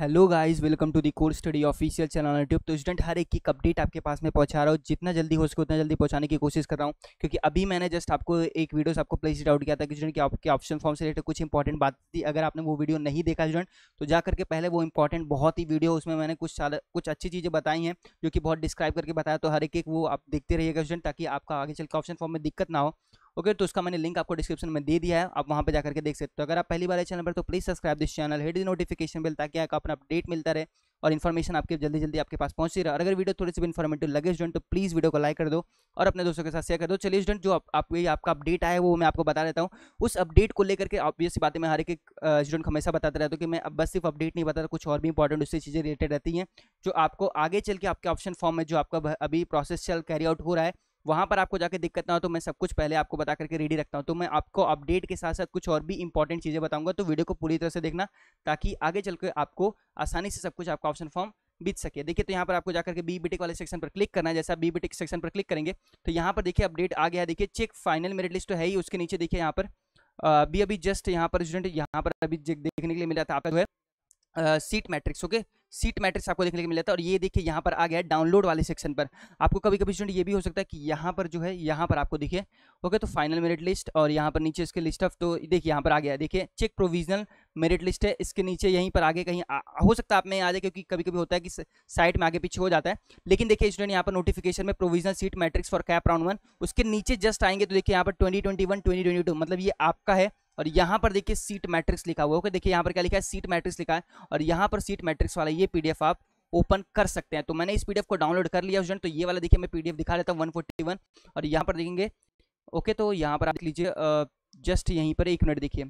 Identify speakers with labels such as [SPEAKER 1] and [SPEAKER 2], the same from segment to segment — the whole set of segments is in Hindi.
[SPEAKER 1] Hello guys welcome to the course study official channel YouTube तो स्टूडेंट हर एक की अपडेट आपके पास में पहुंचा रहा हूँ जितना जल्दी हो सके उतना जल्दी पहुंचाने की कोशिश कर रहा हूँ क्योंकि अभी मैंने जस्ट आपको एक वीडियो आपको प्लेस आउट किया था कि स्टूडेंट की आपके ऑप्शन फॉर्म से रिलेटेड कुछ इंपॉर्टेंट बात थी अगर आपने वो वीडियो नहीं देखा स्टूडेंट तो जाकर के पहले वो इंपॉर्टेंट बहुत ही वीडियो उसमें मैंने कुछ कुछ अच्छी चीज़ें बताई हैं जो कि बहुत डिस्क्राइब करके बताया तो हर एक एक वो आप देखते रहिएगा स्टूडेंट ताकि आपका आगे चल के ऑप्शन फॉर्म में दिक्कत ना हो ओके तो उसका मैंने लिंक आपको डिस्क्रिप्शन में दे दिया है आप वहाँ पर जाकर के देख सकते हो तो अगर आप पहली बार चैनल पर तो please subscribe this channel hit the notification bell ताकि आपको अपना अपडेट मिलता रहे और इन्फॉर्मेशन आपके जल्दी जल्दी आपके पास पहुंच रहा है और अगर वीडियो थोड़ी सी भी इन्फॉर्मेटिव लगे स्टूडेंट तो प्लीज़ वीडियो को लाइक कर दो और अपने दोस्तों के साथ शेयर कर दो चलिए स्टूडेंट जो आप, आप आपका अपडेट आया है वो मैं आपको बता देता हूँ उस अपडेट को लेकर के ऑब्वियस बातें मैं हर एक स्टूडेंट को हमेशा बताता रहता हूँ कि मैं अब बस सिर्फ अपडेट नहीं बताता कुछ और भी इंपॉर्टेंट उससे चीज़ें रिलेटेड रहती हैं जो आपको आगे चल के आपके ऑप्शन फॉर्म में जो आपका अभी प्रोसेस चल कैरी आउट हो रहा है वहाँ पर आपको जाकर दिक्कत ना हो तो मैं सब कुछ पहले आपको बता करके रेडी रखता हूँ तो मैं आपको अपडेट के साथ साथ कुछ और भी इंपॉर्टेंट चीज़ें बताऊँगा तो वीडियो को पूरी तरह से देखना ताकि आगे चल के आपको आसानी से सब कुछ आपका ऑप्शन फॉर्म बीत सके देखिए तो यहाँ पर आपको जाकर के बी बी वाले सेक्शन पर क्लिक करना है जैसा बी बी सेक्शन पर क्लिक करेंगे तो यहाँ पर देखिए अपडेट आ गया है देखिए चेक फाइनल मेरिट लिस्ट तो है ही उसके नीचे देखिए यहाँ पर अभी अभी जस्ट यहाँ पर स्टूडेंट यहाँ पर अभी देखने के लिए मिला था आपका जो है seat matrix okay seat matrix आपको देखने को मिलता है और ये देखिए यहाँ पर आ गया है डाउनलोड वाले सेक्शन पर आपको कभी कभी स्टूडेंट ये भी हो सकता है कि यहाँ पर जो है यहाँ पर आपको देखिए ओके तो फाइनल मेरिट लिस्ट और यहाँ पर नीचे इसके लिस्ट ऑफ तो देखिए यहाँ पर आ गया देखिए चेक प्रोविजनल मेरिट लिस्ट है इसके नीचे यहीं पर आगे कहीं आ, हो सकता है आप में आ जाए क्योंकि कभी कभी होता है कि साइट में आगे पीछे हो जाता है लेकिन देखिए स्टूडेंट यहाँ पर नोटिफिकेशन में provisional seat matrix for CAP round one उसके नीचे जस्ट आएंगे तो देखिए यहाँ पर twenty twenty one twenty twenty two मतलब ये आपका है और यहाँ पर देखिए सीट मैट्रिक्स लिखा हुआ है ओके देखिए यहाँ पर क्या लिखा है सीट मैट्रिक्स लिखा है और यहाँ पर सीट मैट्रिक्स वाला ये पीडीएफ आप ओपन कर सकते हैं तो मैंने इस पीडीएफ को डाउनलोड कर लिया स्टूडेंट तो ये वाला देखिए मैं पीडीएफ दिखा लेता हूँ वन और यहाँ पर देखेंगे ओके तो यहाँ पर आप लीजिए जस्ट यहीं पर एक मिनट देखिए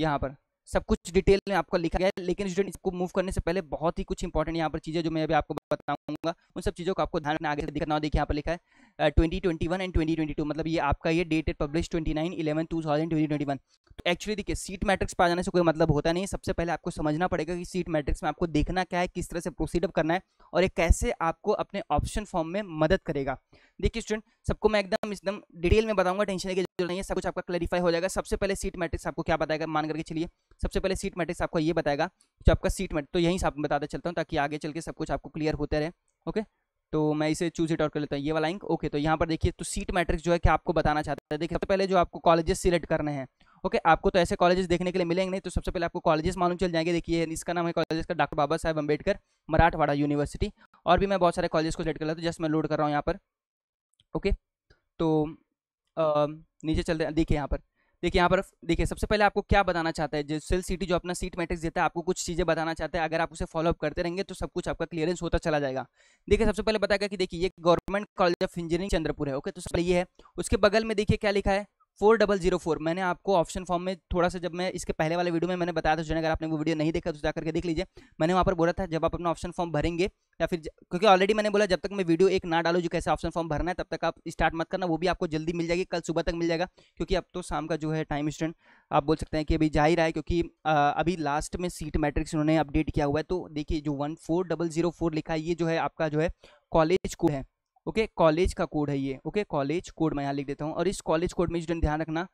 [SPEAKER 1] यहाँ पर सब कुछ डिटेल में आपको लिखा गया है लेकिन स्टूडेंट इसको मूव करने से पहले बहुत ही कुछ इंपॉर्टेंट यहाँ पर चीज़ें जो मैं अभी आपको बताऊँ बताऊंगा उन सब चीज़ों को आपको ध्यान आगे से दिखना देखिए यहाँ पर लिखा है twenty twenty one and twenty twenty two मतलब ये आपका ये dated publish twenty nine eleven two thousand twenty twenty one तो एक्चुअली देखिए सीट मैट्रिक्स पर जाने से कोई मतलब होता नहीं सबसे पहले आपको समझना पड़ेगा कि सीट मैट्रिक्स में आपको देखना क्या है किस तरह से प्रोसीडअप करना है और ये कैसे आपको अपने ऑप्शन फॉर्म में मदद करेगा देखिए स्टूडेंट सबको मैं एकदम एकदम डिटेल में बताऊंगा टेंशन की जरूरत नहीं है सब कुछ आपका क्लैरिफाई हो जाएगा सबसे पहले सीट मैट्रिक्स आपको क्या बताएगा मान करके चलिए सबसे पहले सीट मैट्रिक्स आपको ये बताएगा जो आपका सीट मैटर तो यहीं से आप बताते चलता हूँ ताकि आगे चल के सब कुछ आपको क्लियर होते रहे ओके तो मैं इसे चूज इट और कर लेता हूँ ये वाला इंक ओके तो यहाँ पर देखिए तो सीट मैट्रिक्स जो है कि आपको बताना चाहता है देखिए सबसे पहले जो आपको कॉलेजेस सिलेक्ट करने हैं ओके okay, आपको तो ऐसे कॉलेजेस देखने के लिए मिलेंगे नहीं तो सबसे पहले आपको कॉलेजेस मालूम चल जाएंगे देखिए इसका नाम है कॉलेज का डॉक्टर बाबा साहब अम्बेडकर मराठवाड़ा यूनिवर्सिटी और भी मैं बहुत सारे कॉलेज को सिलेक्ट कर रहा तो जस्ट मैं लोड कर रहा हूँ यहाँ पर ओके okay, तो आ, नीचे चलते देखिए यहाँ पर देखिए यहाँ पर देखिए सबसे पहले आपको क्या बताना चाहता है जो सेल सिटी जो अपना सीट मैट्रिक्स देता है आपको कुछ चीज़ें बताना चाहता है अगर आप उसे फॉलोअप करते रहेंगे तो सब कुछ आपका क्लियरेंस होता चला जाएगा देखिए सबसे पहले बताएगा कि देखिए ये government college of engineering Chandrapur है ओके तो पहले ये है उसके बगल में देखिए क्या लिखा है फोर डबल जीरो फोर मैंने आपको ऑप्शन फॉर्म में थोड़ा सा जब मैं इसके पहले वाले वीडियो में मैंने बताया था जो अगर आपने वो वीडियो नहीं देखा तो जाकर के देख लीजिए मैंने वहाँ पर बोला था जब आप अपना ऑप्शन फॉर्म भरेंगे या फिर क्योंकि ऑलरेडी मैंने बोला जब तक मैं वीडियो एक ना डालू जो कैसे ऑप्शन फॉर्म भरना है तब तक आप स्टार्ट मत करना वो भी आपको जल्दी मिल जाएगी कल सुबह तक मिल जाएगा क्योंकि अब तो शाम का जो है टाइम स्टैंड आप बोल सकते हैं कि अभी जा ही रहा है क्योंकि अभी लास्ट में सीट मैट्रिक्स उन्होंने अपडेट किया हुआ है तो देखिए जो one four double zero four लिखा है ये जो है आपका जो है कॉलेज को है ओके कॉलेज का कोड है ये ओके कॉलेज कोड मैं यहाँ लिख देता हूँ और इस कॉलेज कोड में स्टूडेंट ध्यान रखना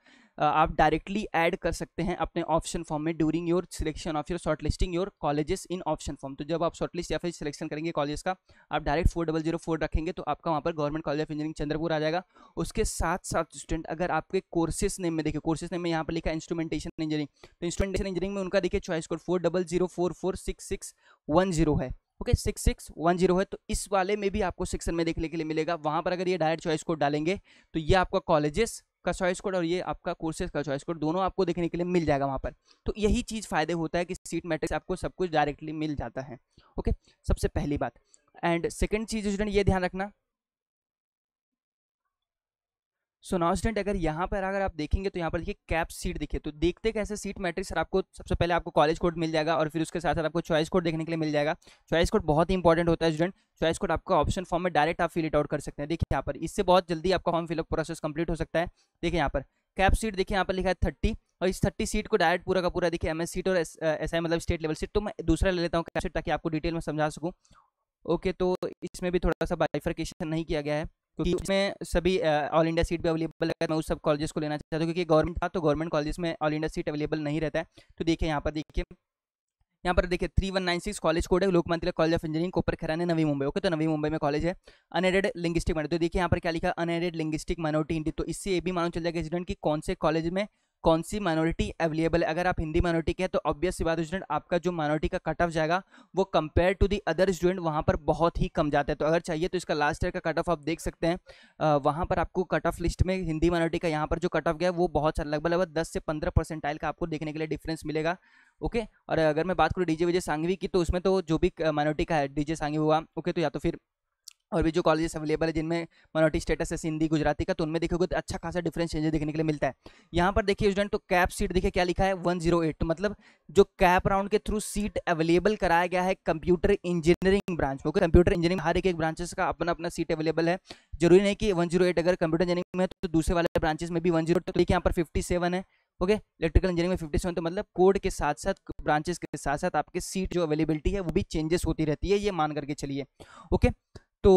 [SPEAKER 1] आप डायरेक्टली ऐड कर सकते हैं अपने ऑप्शन फॉर्म में during your selection of your short listing your colleges in option form तो जब आप शॉर्ट लिस्ट या फिर सिलेक्शन करेंगे कॉलेज का आप direct four double zero four रखेंगे तो आपका वहाँ पर government college of engineering Chandrapur आ जाएगा उसके साथ साथ स्टूडेंट अगर आपके कोर्सेस नेम में देखिए कोर्सेज नेम में यहाँ पर लिखा इंस्ट्रूमेंटेशन इंजीनियरिंग तो इंस्ट्रूमेंटेशन इंजीनियरिंग में उनका देखिए choice code four double zero four four six six one zero है okay six six one zero है तो इस वाले में भी आपको सेक्शन में देखने के लिए मिलेगा वहाँ पर अगर ये डायरेक्ट चॉइस कोड डालेंगे तो ये आपका कॉलेजेस का चॉइस कोड और ये आपका कोर्सेज का चॉइस कोड दोनों आपको देखने के लिए मिल जाएगा वहाँ पर तो यही चीज़ फ़ायदे होता है कि सीट मैट्रिक्स आपको सब कुछ डायरेक्टली मिल जाता है ओके सबसे पहली बात एंड सेकेंड चीज़ स्टूडेंट ये ध्यान रखना सो नाउ स्टेंट अगर यहाँ पर अगर आप देखेंगे तो यहाँ पर देखिए कैप सीट देखिए तो देखते कैसे सीट मैट्रिक्स सर आपको सबसे पहले आपको कॉलेज कोड मिल जाएगा और फिर उसके साथ साथ आपको चॉइस कोड देखने के लिए मिल जाएगा चॉइस कोड बहुत ही इंपॉर्टेंट होता है स्टूडेंट चॉइस कोड आपका ऑप्शन फॉर्म में डायरेक्ट आप फिल इट आउट कर सकते हैं देखिए यहाँ पर इससे बहुत जल्दी आपका फॉर्म फिलअप प्रोसेस कंप्लीट हो सकता है देखिए यहाँ पर कैप सीट देखिए यहाँ पर लिखा है थर्टी और इस थर्टी सीट को डायरेक्ट पूरा का पूरा देखिए एम सीट और एस आई मतलब स्टेट लेवल सीट तो मैं दूसरा ले लेता हूँ कैप सीट ताकि आपको डिटेल में समझा सकूँ ओके तो इसमें भी थोड़ा सा बाइफर्केशन नहीं किया गया है क्योंकि उसमें सभी ऑल इंडिया सीट भी अवेलेबल है मैं उस सब कॉलेजेस को लेना चाहता हूँ क्योंकि गवर्नमेंट था तो गवर्नमेंट कॉलेज में ऑल इंडिया सीट अवेलेबल नहीं रहता है तो देखिए यहाँ पर देखिए यहाँ पर देखिए three one nine six college code है Lokmanya college of engineering Koparkhairane Navi Mumbai okay तो नवी मुंबई में कॉलेज है अनएडेड लिंग्विस्टिक माइनॉरिटी तो देखिए यहाँ पर क्या लिखा अनएडेड लिंग्विस्टिक माइनोरिटी हिंदी तो इससे ये भी मालूम चल जाएगा स्टूडेंट की कौन से कॉलेज में कौन सी माइनॉरिटी अवेलेबल है अगर आप हिंदी माइनॉरिटी के हैं तो ऑब्वियस बात स्टूडेंट आपका जो माइनॉरिटी का कट ऑफ जाएगा वो compare to the other student वहाँ पर बहुत ही कम जाता है तो अगर चाहिए तो इसका लास्ट ईयर का कट ऑफ आप देख सकते हैं वहाँ पर आपको कट ऑफ लिस्ट में हिंदी माइनॉरिटी का यहाँ पर जो कट ऑफ गया वो बहुत सारा लगभग लगभग दस से पंद्रह परसेंटाइल का आपको देखने के लिए डिफरेंस मिलेगा ओके और अगर मैं बात करूँ डीजे विजय सांघवी की तो उसमें तो जो भी माइनॉरिटी का है डीजे सांगवी हुआ ओके तो या तो फिर और भी जो कॉलेजेस अवेलेबल है जिनमें मनोटी स्टेटस है सिंधी गुजराती का तो उनमें देखोगे तो अच्छा खासा डिफरेंस चेंजेस देखने के लिए मिलता है यहाँ पर देखिए स्टूडेंट तो कैप सीट देखिए क्या लिखा है 108 तो मतलब जो कैप राउंड के थ्रू सीट अवेलेबल कराया गया है कंप्यूटर इंजीनियरिंग ब्रांच में कंप्यूटर इंजीनियरिंग हर एक एक ब्रांचेस का अपना अपना सीट अवेलेबल है जरूरी नहीं कि वन अगर कंप्यूटर इंजीनियरिंग में तो दूसरे वाले ब्रांचेस में भी वन जीरो तो देखिए यहाँ पर फिफ्टी है ओके इलेक्ट्रिकल इंजीनियरिंग में फिफ्टी सेवन तो मतलब कोड के साथ साथ ब्रांचेस के साथ साथ आपके सीट जो अवेलेबिलिटी है वो भी चेंजेस होती रहती है ये मान करके चलिए ओके okay? तो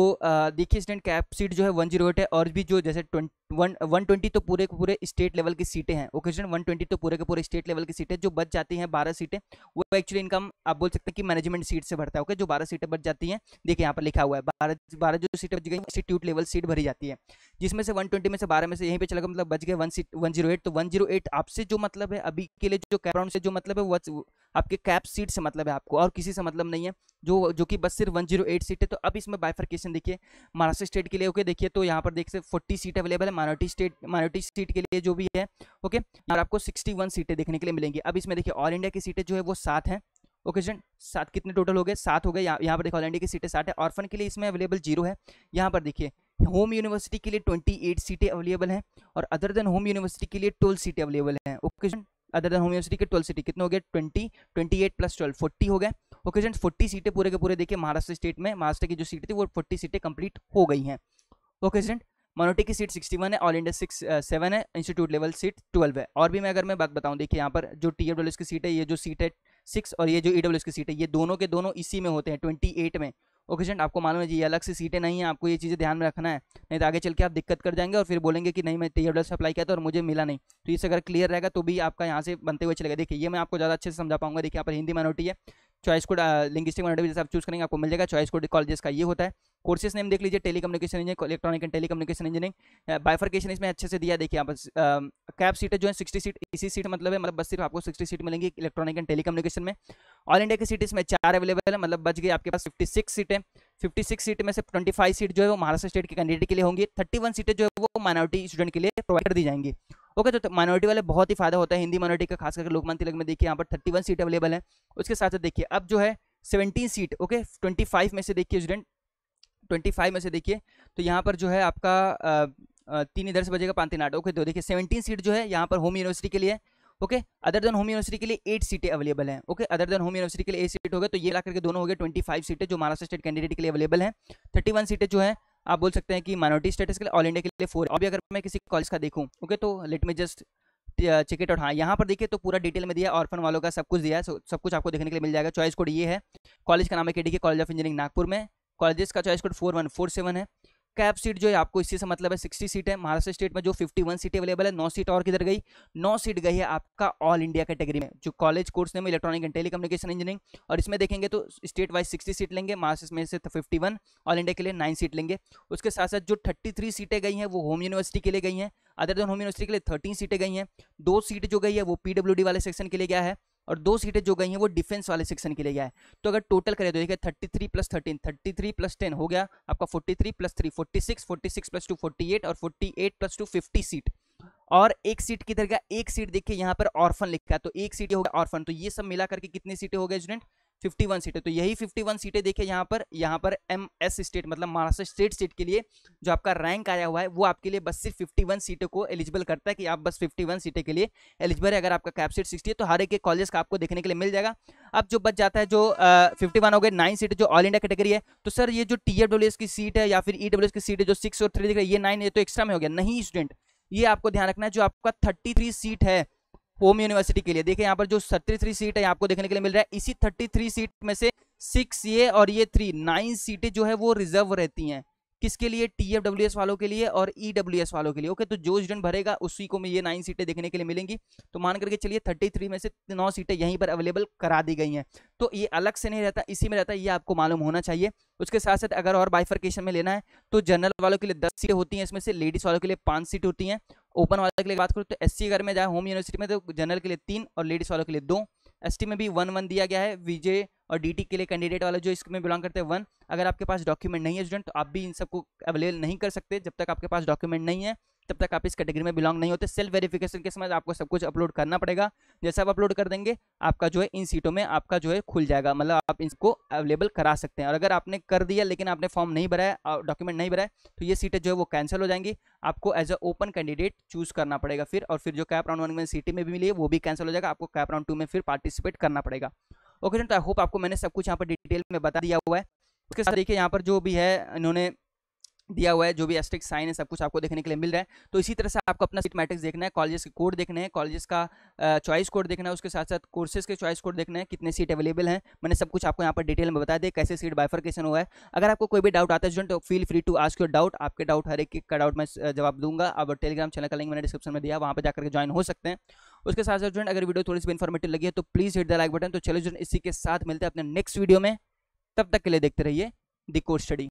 [SPEAKER 1] देखिए स्टूडेंट कैप सीट जो है वन जीरो एट है और भी जो जैसे वन वन ट्वेंटी तो पूरे पूरे स्टेट लेवल की सीटें हैं ओके स्टूडेंट वन ट्वेंटी तो पूरे के पूरे स्टेट लेवल की सीटें तो जो बच जाती हैं बारह सीटें वो एक्चुअली इनकम आप बोल सकते हैं कि मैनेजमेंट सीट से भरता है ओके जो बारह सीटें बच जाती हैं देखिए यहाँ पर लिखा हुआ है बारह जो सीटें बच गई इंस्टीट्यूट लेवल सीट भरी जाती है जिसमें से वन ट्वेंटी में से बारह में से यहीं पर चला मतलब बच गए one seat one zero eight तो वन जीरो एट आपसे जो मतलब है अभी के लिए जो कैपराउंड से जो मतलब है वो आपके कैप सीट से मतलब है आपको और किसी से मतलब नहीं है जो जो कि बस सिर्फ वन जीरो एट सीट है तो अब इसमें बाइफर नोटिफिकेशन देखिए महाराष्ट्र स्टेट के लिए ओके देखिए तो यहाँ पर देख सकते फोर्टी सीट अवेलेबल है माइनॉरिटी स्टेट माइनॉरिटी सीट के लिए जो भी है ओके और आपको सिक्सटी वन सीटें देखने के लिए मिलेंगी अब इसमें देखिए ऑल इंडिया की सीटें जो है वो सात हैं ओके स्टूडेंट सात कितने टोटल हो गए सात हो गए यहाँ पर देखिए ऑल इंडिया की सीटें सात है ऑर्फन के लिए इसमें अवेलेबल जीरो है यहाँ पर देखिए होम यूनिवर्सिटी के लिए ट्वेंटी एट सीटें अवेलेबल हैं और अदर देन होम यूनिवर्सिटी के लिए ट्वेल्व सीटें अवेलेबल हैं okay student other than home university के ट्वेल्व सीटी कितने हो गए twenty twenty eight plus twelve forty हो गए ओके फ्रेंड्स फोर्टी सीटें पूरे के पूरे देखिए महाराष्ट्र स्टेट में महाराष्ट्र की जो सीट थी वो फोर्टी सीटें कंप्लीट हो गई हैं ओके जेंट मनोटी की सीट सिक्सटी वन है ऑल इंडिया सिक्स सेवन है इंस्टीट्यूट लेवल सीट ट्वेल्व है और भी मैं अगर मैं बात बताऊँ देखिए यहाँ पर जो टी की सीट है ये जो सीट है सिक्स और ये जो ई e की सीट है ये दोनों के दोनों इसी में होते हैं ट्वेंटी एट में ओके ओकेजेंट आपको मालूम है जी अलग से सीटें नहीं है आपको ये चीज़ें ध्यान में रखना है नहीं तो आगे चल के आप दिक्कत कर जाएंगे और फिर बोलेंगे कि नहीं मैं टीएडब्ल्यू से अप्लाई किया था और मुझे मिला नहीं तो इस अगर क्लियर रहेगा तो भी आपका यहाँ से बनते हुए चलेगा देखिए ये मैं आपको ज़्यादा अच्छे से समझा पाऊंगा देखिए यहाँ पर हिंदी माइनॉरिटी है चॉइस कोड लिंग्विस्टिक मॉडल जैसे आप चूज करेंगे आपको मिल जाएगा चॉइस कोड कॉलेजेस का ये होता है कोर्सेस नेम देख लीजिए telecommunication engineer electronic and telecommunication engineering bifurcation इसमें अच्छे से दिया देखिए आप कैप um, सीटें जो है सिक्सटी सीट इसी सीट मतलब है मतलब बस सिर्फ आपको सिक्सटी सीट मिलेंगी इलेक्ट्रॉनिक एंड टेली कम्युनिकेशन में ऑल इंडिया की सीट इसमें चार अवेलेबल है मतलब बच गई आपके पास फिफ्टी सिक्स सीटें फिफ्टी सिक्स सीट में से ट्वेंटी फाइव सीट जो है वो महाराष्ट्र स्टेट के कैंडिडेट के लिए होंगी थर्टी वन सीटें जो है वो माइनॉरिटी स्टूडेंट के लिए प्रोवाइड दी जाएंगी ओके तो, माइनॉरिटी वाले बहुत ही फायदा होता है हिंदी माइनॉरिटी का खास करके लोकमान तिलक में देखिए यहाँ पर थर्टी वन सीट अवेलेबल है उसके साथ साथ देखिए अब जो है seventeen seat okay twenty five में से देखिए स्टूडेंट ट्वेंटी फाइव में से देखिए तो यहाँ पर जो है आपका आ, तीन इधर से बजेगा पाँच तीन आठ ओके तो देखिए सेवनटीन सीट जो है यहाँ पर होम यूनिवर्सिटी के लिए okay other than home university के लिए एट सीटें अवेलेबल हैं okay other than home university के लिए एट सीट हो गए तो ये ला करके दोनों हो गए ट्वेंटी फाइव सीटें जो महाराष्ट्र स्टेट कैंडिडेट के लिए अवेलेबल हैं थर्टी वन सीटें जो है आप बोल सकते हैं कि माइनॉरिटी स्टेटस के लिए ऑल इंडिया के लिए फोर अभी अगर मैं किसी कॉलेज का देखूँ ओके तो लेट मी जस्ट चिकेट और हाँ यहाँ पर देखिए तो पूरा डिटेल में दिया ऑर्फन वालों का सब कुछ दिया है सब कुछ आपको देखने के लिए मिल जाएगा चॉइस कोड ये है कॉलेज का नाम है के कॉलेज ऑफ इंजीनियरिंग नागपुर में कॉलेजेस का choice code four one four seven है कैप सीट जो है आपको इसी से मतलब है सिक्सटी सीट है महाराष्ट्र स्टेट में जो फिफ्टी वन सीट अवेलेबल है नौ सीट और किधर गई नौ सीट गई है आपका ऑल इंडिया कैटेगरी में जो कॉलेज कोर्स में इलेक्ट्रॉनिक एंड टेलीकम्युनिकेशन इंजीनियरिंग और इसमें देखेंगे तो स्टेट वाइज सिक्सटी सीट लेंगे महाराष्ट्र में से फिफ्टी वन ऑल इंडिया के लिए नाइन सीट लेंगे उसके साथ साथ जो थर्टी थ्री सीटें गई हैं वो होम यूनिवर्सिटी के लिए गई हैं अदर देन होम यूनिवर्सिटी के लिए थर्टीन सीटें गई हैं दो सीट जो गई है वो पी वाले सेक्शन के लिए गया है और दो सीटें जो गई हैं वो डिफेंस वाले सेक्शन के लिए गया है तो अगर टोटल करें तो देखिए thirty three plus thirteen thirty three plus ten हो गया आपका forty three plus three forty six forty six plus two forty eight और forty eight plus two fifty seat और एक सीट किधर गया एक सीट देखिए यहाँ पर ऑर्फन लिखा है तो एक सीट होगा ऑर्फन तो ये सब मिला करके कितनी सीटें हो गए स्टूडेंट फिफ्टी वन सीटें तो यही फिफ्टी वन सीटें देखिए यहाँ पर यहाँ पर एम एस स्टेट मतलब महाराष्ट्र स्टेट सीट के लिए जो आपका रैंक आया हुआ है वो आपके लिए बस सिर्फ फिफ्टी वन सीटों को एलिजिबल करता है कि आप बस फिफ्टी वन सीटें के लिए एलिजिबल है अगर आपका कैप सीट सिक्सटी है तो हर एक कॉलेज का आपको देखने के लिए मिल जाएगा अब जो बच जाता है जो फिफ्टी हो गए नाइन सीट जो ऑल इंडिया कैटेगरी है तो सर ये जो टी की सीट है या फिर ई e की सीट है जो सिक्स और थ्री दिख रही है ये नाइन ये तो एक्स्ट्रा में हो गया नहीं स्टूडेंट ये आपको ध्यान रखना है जो आपका थर्टी सीट है होम यूनिवर्सिटी के लिए देखिए यहाँ पर जो थर्टी सीट है आपको देखने के लिए मिल रहा है इसी थर्टी सीट में से सिक्स ये और ये थ्री नाइन सीटें जो है वो रिजर्व रहती हैं किसके लिए टी एफ डब्ल्यू एस वालों के लिए और ई डब्ल्यू एस वालों के लिए ओके तो जो स्टूडेंट भरेगा उसी को में ये नाइन सीटें देखने के लिए मिलेंगी तो मान करके चलिए थर्टी थ्री में से नौ सीटें यहीं पर अवेलेबल करा दी गई हैं तो ये अलग से नहीं रहता इसी में रहता है ये आपको मालूम होना चाहिए उसके साथ साथ अगर और बाइफर्केशन में लेना है तो जनरल वालों के लिए दस सीटें होती हैं इसमें से लेडीज़ वालों के लिए पाँच सीट होती हैं ओपन वाले के लिए बात करूँ तो एस अगर मैं जाए होम यूनिवर्सिटी में तो जनरल के लिए तीन और लेडीज वालों के लिए दो एस में भी वन वन दिया गया है विजय और डी के लिए कैंडिडेट वाला जो इसमें बिलोंग करते हैं वन अगर आपके पास डॉक्यूमेंट नहीं है स्टूडेंट तो आप भी इन सबको अवेलेबल नहीं कर सकते जब तक आपके पास डॉक्यूमेंट नहीं है तब तक आप इस कैटेगरी में बिलोंग नहीं होते सेल्फ वेरिफिकेशन के समय आपको सब कुछ अपलोड करना पड़ेगा जैसे आप अपलोड कर देंगे आपका जो है इन सीटों में आपका जो है खुल जाएगा मतलब आप इसको अवेलेबल करा सकते हैं और अगर आपने कर दिया लेकिन आपने फॉर्म नहीं भराया डॉक्यूमेंट नहीं भराया तो ये सीटें जो है वो कैंसिल हो जाएंगी आपको as a open candidate choose करना पड़ेगा फिर और फिर जो कैप राउंड वन में सीटी में भी मिली है वो भी कैंसिल हो जाएगा आपको कैप राउंड टू में फिर पार्टिसिपेट करना पड़ेगा ओके तो आई होप आपको मैंने सब कुछ यहाँ पर डिटेल में बता दिया हुआ है उसके साथ देखिए यहाँ पर जो भी है इन्होंने दिया हुआ है जो भी एस्ट्रिक साइन है सब कुछ आपको देखने के लिए मिल रहा है तो इसी तरह से आपको अपना सीट मैट्रिक्स देखना है कॉलेजेस के कोड देखने हैं कॉलेजेस का चॉइस कोड देखना है उसके साथ साथ कोर्सेज के चॉइस कोड देखना है कितने सीट अवेलेबल हैं मैंने सब कुछ आपको यहाँ पर डिटेल में बता दें कैसे सीट बाइफर्केशन हुआ है अगर आपको कोई भी डाउट आता है जो तो feel free to ask your doubt आपके डाउट हर एक का डाउट मैं जवाब दूंगा और टेलीग्राम चैनल का लिंक मैंने डिस्क्रिप्शन में दिया वहाँ पर जाकर के ज्वाइन हो सकते हैं उसके साथ साथ जुड़े अगर वीडियो थोड़ी सी इन्फॉर्मेटिव लगी है तो please hit the like button तो चलो जो इसी के साथ मिलते हैं अपने नेक्स्ट वीडियो में तब तक के लिए देखते रहिए दी कोर्स स्टडी